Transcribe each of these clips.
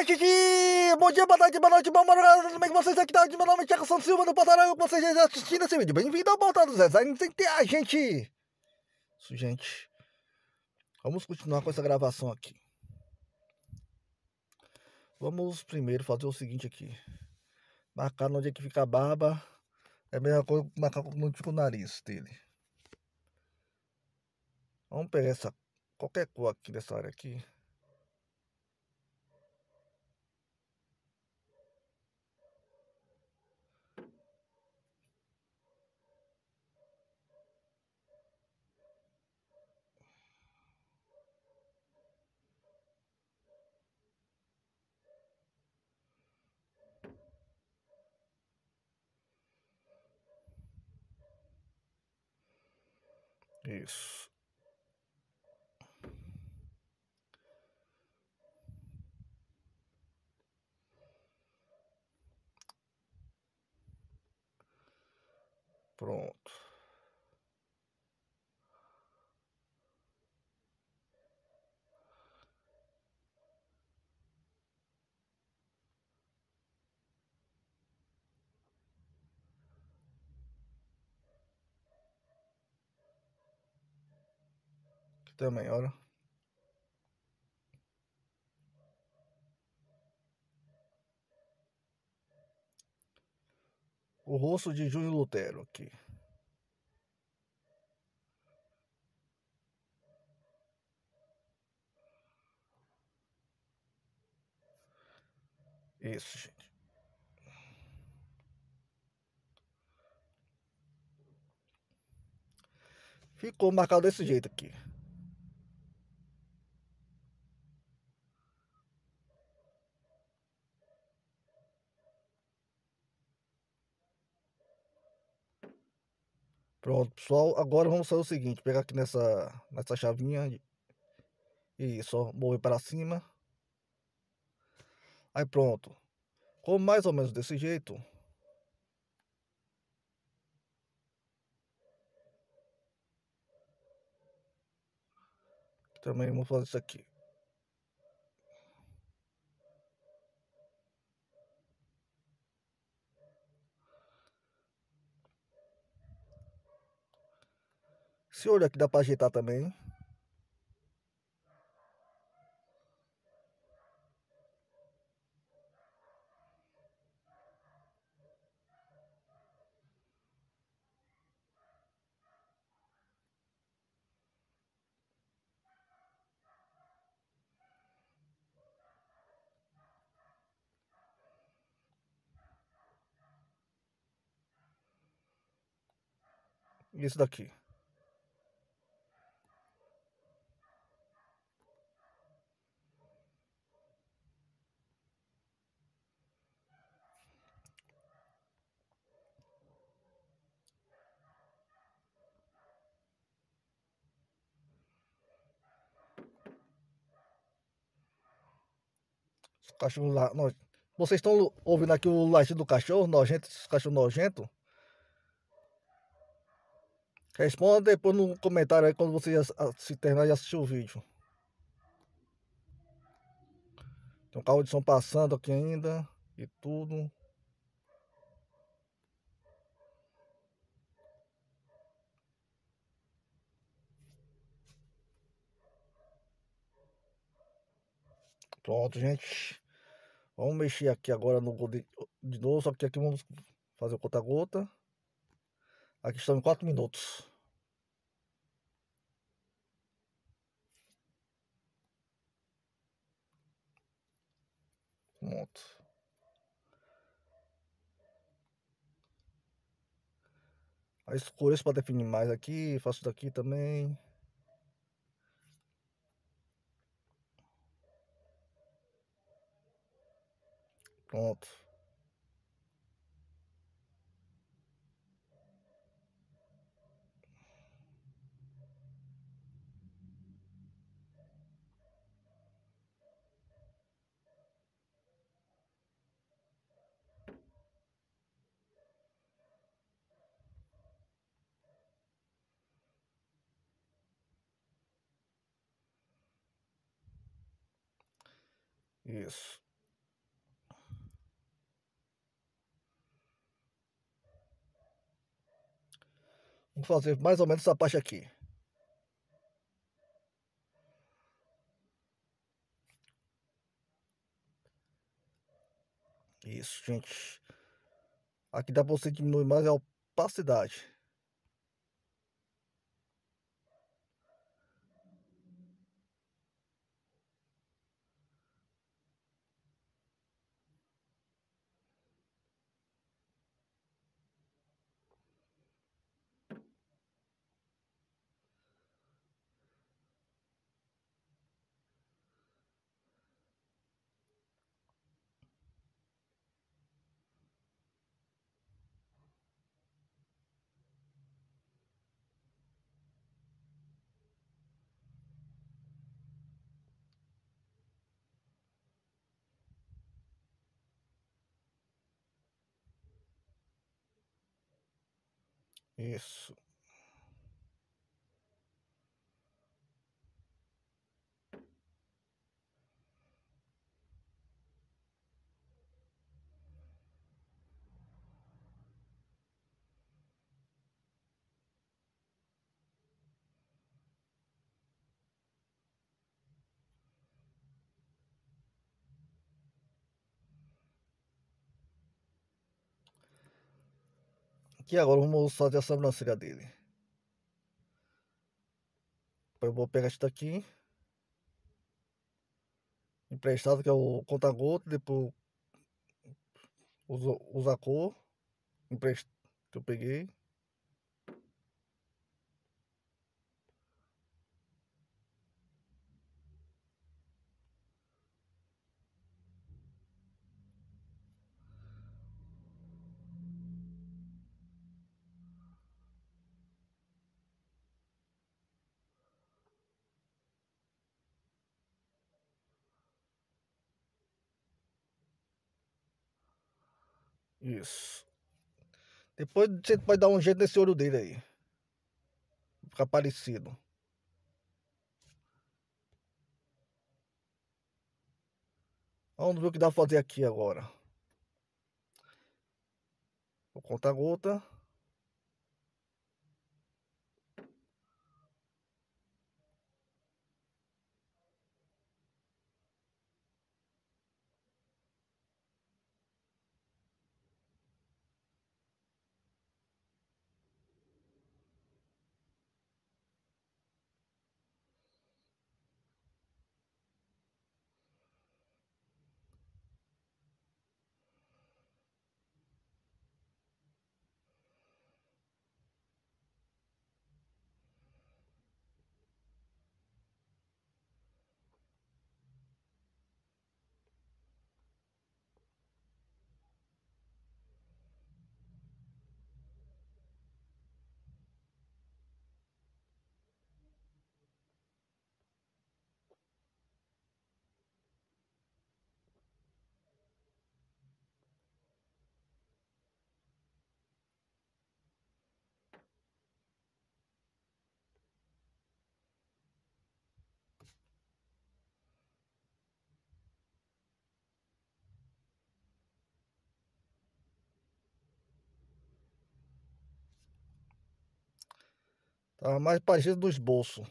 Bom dia, boa tarde, boa noite, bom madrugada, como é que vocês aqui tá? Meu nome é Tiago Santos Silva, do Patarão, que vocês já assistindo esse vídeo. Bem-vindo ao Portal Zé. Designs tem a ah, gente... Isso, gente. Vamos continuar com essa gravação aqui. Vamos primeiro fazer o seguinte aqui. Marcar onde é que fica a barba. É a mesma coisa que marcar onde fica o nariz dele. Vamos pegar essa... Qualquer cor aqui dessa área aqui. Peace. também, olha. O rosto de Júnior Lutero aqui. Isso, gente. Ficou marcado desse jeito aqui. Pronto, pessoal. Agora vamos fazer o seguinte: pegar aqui nessa, nessa chavinha e só mover para cima. Aí pronto. Ficou mais ou menos desse jeito. Também vamos fazer isso aqui. Esse olho aqui dá para ajeitar também. Isso daqui. Cachorro lá. Vocês estão ouvindo aqui o latido do cachorro nojento, esse cachorro nojento? Responda depois no comentário aí quando você se terminar de assistir o vídeo. Tem um carro de som passando aqui ainda e tudo. Pronto, gente. Vamos mexer aqui agora no de, de novo, só que aqui vamos fazer o conta-gota. Aqui estamos em 4 minutos. Pronto. Aí escureço é para definir mais aqui, faço daqui também. Pronto. Isso. Vou fazer mais ou menos essa parte aqui. Isso, gente. Aqui dá para você diminuir mais a opacidade. Isso. aqui agora, vamos fazer a sobrancelha dele. Eu vou pegar isso daqui. Emprestado, que é o conta-gota, depois usa, usa a cor. Emprest... Que eu peguei. Isso. Depois você pode dar um jeito nesse olho dele aí. Ficar parecido. Vamos ver o que dá pra fazer aqui agora. Vou contar a gota. tá mais parecido do esboço.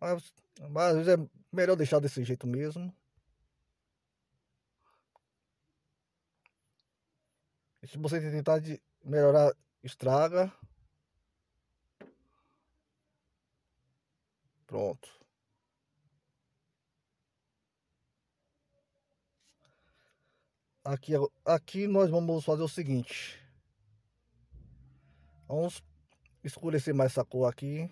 Mas, mas às vezes é melhor deixar desse jeito mesmo. E se você tentar de melhorar, estraga. Pronto. Aqui, aqui nós vamos fazer o seguinte. Vamos escurecer mais essa cor aqui.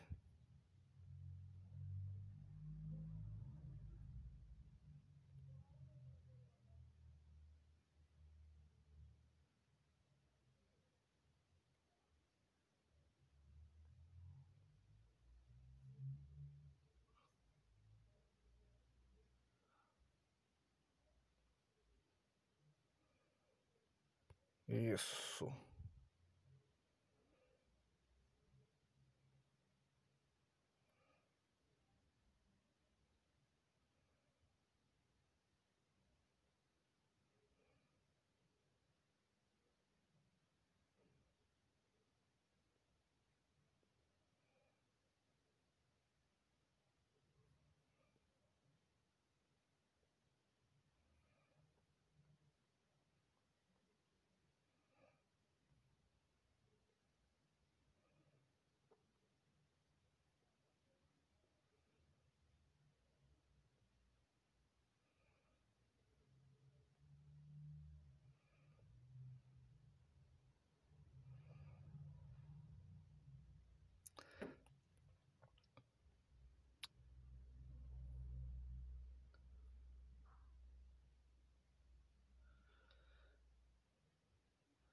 Isso.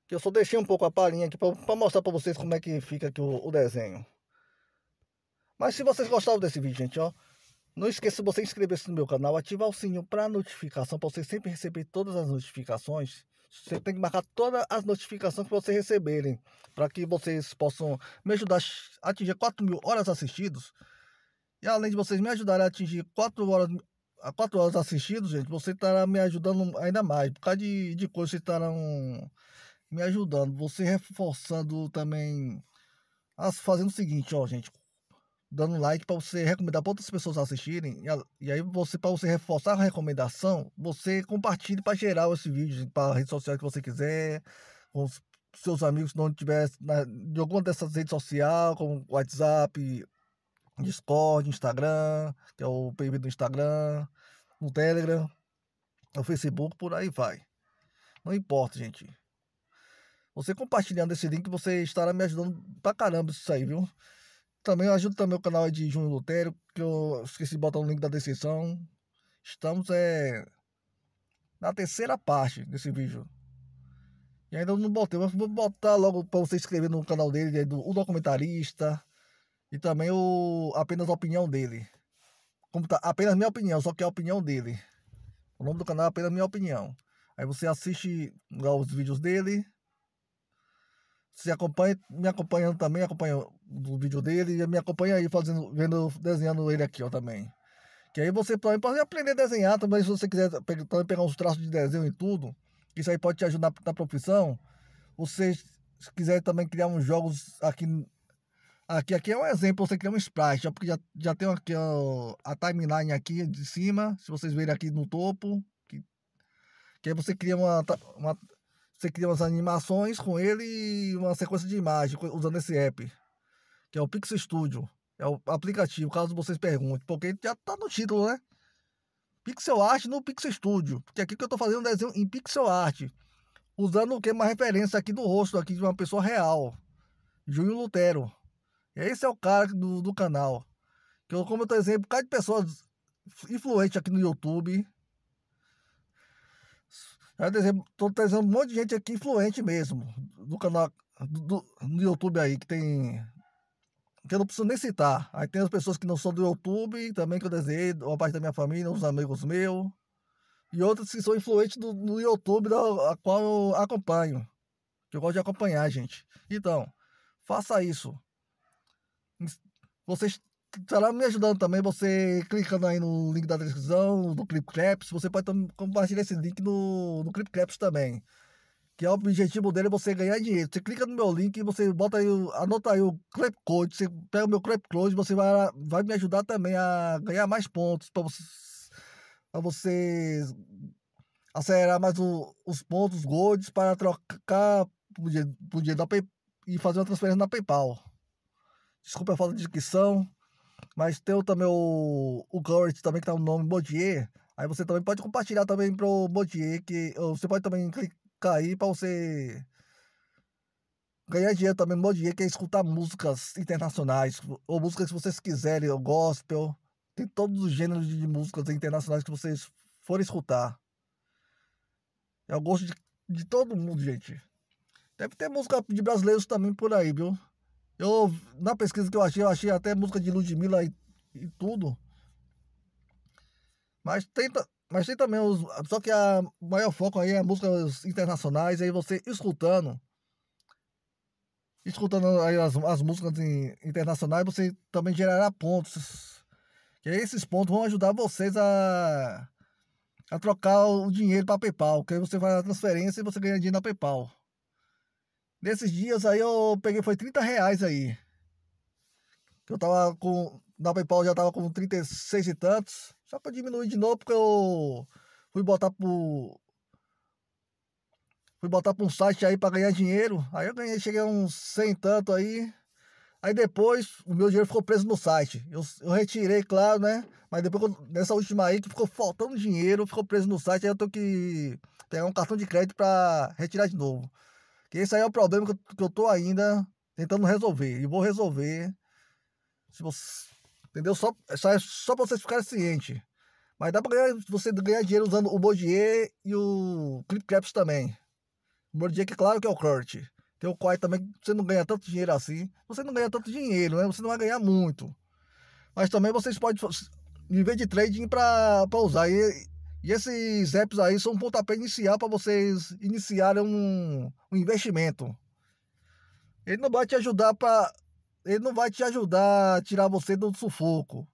Que eu só deixei um pouco a palhinha aqui para mostrar para vocês como é que fica aqui o, o desenho. Mas se vocês gostaram desse vídeo, gente, ó. Não esqueça de você inscrever-se no meu canal, ativar o sininho para notificação, para você sempre receber todas as notificações. Você tem que marcar todas as notificações que vocês receberem, para que vocês possam me ajudar a atingir 4 mil horas assistidos. E além de vocês me ajudarem a atingir 4 horas, 4 horas assistidos, gente, você estará me ajudando ainda mais. Por causa de, de coisas que estarão me ajudando, você reforçando também, fazendo o seguinte, ó, gente, dando like para você recomendar para outras pessoas assistirem e, aí você para você reforçar a recomendação, você compartilhe para geral esse vídeo para rede social que você quiser, com os seus amigos se não tiver na, de alguma dessas redes sociais, como WhatsApp, Discord, Instagram, que é o PV do Instagram, no Telegram, no Facebook, por aí vai. Não importa, gente. Você compartilhando esse link, você estará me ajudando pra caramba isso aí, viu? Também ajuda também o canal de Júnior Lutero, que eu esqueci de botar o link da descrição. Estamos é, na terceira parte desse vídeo. E ainda não botei, mas vou botar logo para você inscrever no canal dele, é do, o documentarista e também o apenas a opinião dele. Como tá? Apenas minha opinião, só que é a opinião dele. O nome do canal é apenas minha opinião. Aí você assiste lá os vídeos dele se acompanha, me acompanhando também, acompanha o vídeo dele e me acompanha aí fazendo, vendo, desenhando ele aqui, ó, também. Que aí você também pode aprender a desenhar também, se você quiser também pegar uns traços de desenho e tudo, isso aí pode te ajudar na profissão. Você se quiser também criar uns jogos aqui Aqui, aqui é um exemplo, você cria um sprite, ó, porque já, já tem aqui ó, a timeline aqui de cima, se vocês verem aqui no topo, que, que aí você cria uma, uma você cria umas animações com ele e uma sequência de imagem usando esse app, que é o Pix Studio. É o aplicativo, caso vocês perguntem, porque já tá no título, né? Pixel Art no Pixel Studio, porque aqui que eu tô fazendo é um desenho em Pixel Art, usando o que uma referência aqui do rosto aqui de uma pessoa real, Júlio Lutero. Esse é o cara do, do canal. Que eu, como eu tô exemplo, um de pessoas influentes aqui no YouTube, Estou trazendo um monte de gente aqui influente mesmo, do canal do, do YouTube aí, que tem. que eu não preciso nem citar. Aí tem as pessoas que não são do YouTube, também que eu desenhei, uma parte da minha família, uns amigos meus, e outras que são influentes do, do YouTube, da, a qual eu acompanho. Que eu gosto de acompanhar, gente. Então, faça isso. Vocês estará me ajudando também. Você clicando aí no link da descrição do Clip Claps, você pode compartilhar esse link no, no Clip Claps também. Que é o objetivo dele é você ganhar dinheiro. Você clica no meu link, você bota aí, anota aí o Clip Code, você pega o meu Clip Code, você vai, vai me ajudar também a ganhar mais pontos para você, pra você acelerar mais o, os pontos, os golds, para trocar por dinheiro da PayPal e fazer uma transferência na PayPal. Desculpa a falta de descrição mas tem também o, o Gorrit também, que tá o nome Modier. Aí você também pode compartilhar também pro Modier, que você pode também clicar aí para você ganhar dinheiro também. Modier que é escutar músicas internacionais, ou músicas que vocês quiserem, ou gospel. Tem todos os gêneros de músicas internacionais que vocês forem escutar. É o gosto de, de todo mundo, gente. Deve ter música de brasileiros também por aí, viu? Eu, na pesquisa que eu achei, eu achei até música de Ludmilla e, e tudo. Mas tem, mas tem também os. Só que a maior foco aí é músicas internacionais, aí você escutando. Escutando aí as, as músicas em, internacionais, você também gerará pontos. Que esses pontos vão ajudar vocês a, a trocar o dinheiro para PayPal. Que aí você faz a transferência e você ganha dinheiro na PayPal. Nesses dias aí eu peguei, foi 30 reais aí. Eu tava com. Na PayPal já tava com 36 e tantos. Só pra diminuir de novo, porque eu fui botar pro. Fui botar pra um site aí pra ganhar dinheiro. Aí eu ganhei, cheguei a uns 100 e tanto aí. Aí depois o meu dinheiro ficou preso no site. Eu, eu retirei, claro, né? Mas depois, nessa última aí, que ficou faltando dinheiro, ficou preso no site, aí eu tenho que pegar um cartão de crédito para retirar de novo. Que esse aí é o problema que eu, que eu tô ainda tentando resolver. E vou resolver. Se você, entendeu? Só, só, é só pra vocês ficarem cientes. Mas dá pra ganhar, você ganhar dinheiro usando o Bodier e o Clip Caps também. O Bodier que claro que é o Kurt. Tem o Quai também, você não ganha tanto dinheiro assim. Você não ganha tanto dinheiro, né? Você não vai ganhar muito. Mas também vocês podem, em vez de trading, para usar. E, e esses apps aí são um pontapé inicial para vocês iniciarem um, um investimento. Ele não vai te ajudar para ele não vai te ajudar a tirar você do sufoco.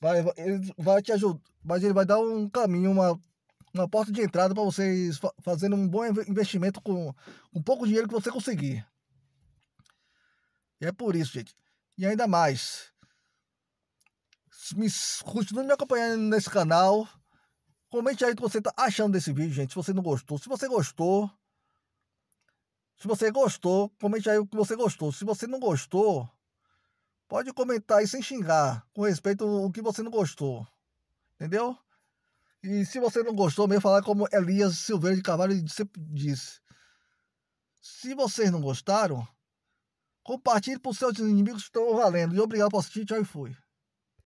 Vai, ele vai te ajudar, mas ele vai dar um caminho, uma, uma porta de entrada para vocês fa fazendo um bom investimento com, um pouco dinheiro que você conseguir. E é por isso, gente. E ainda mais. Me, continue me acompanhando nesse canal. Comente aí o que você está achando desse vídeo, gente. Se você não gostou, se você gostou. Se você gostou, comente aí o que você gostou. Se você não gostou, pode comentar aí sem xingar, com respeito o que você não gostou. Entendeu? E se você não gostou, meio falar como Elias Silveira de Carvalho sempre disse. Se vocês não gostaram, compartilhe para os seus inimigos que estão valendo. E obrigado por assistir. Tchau e fui.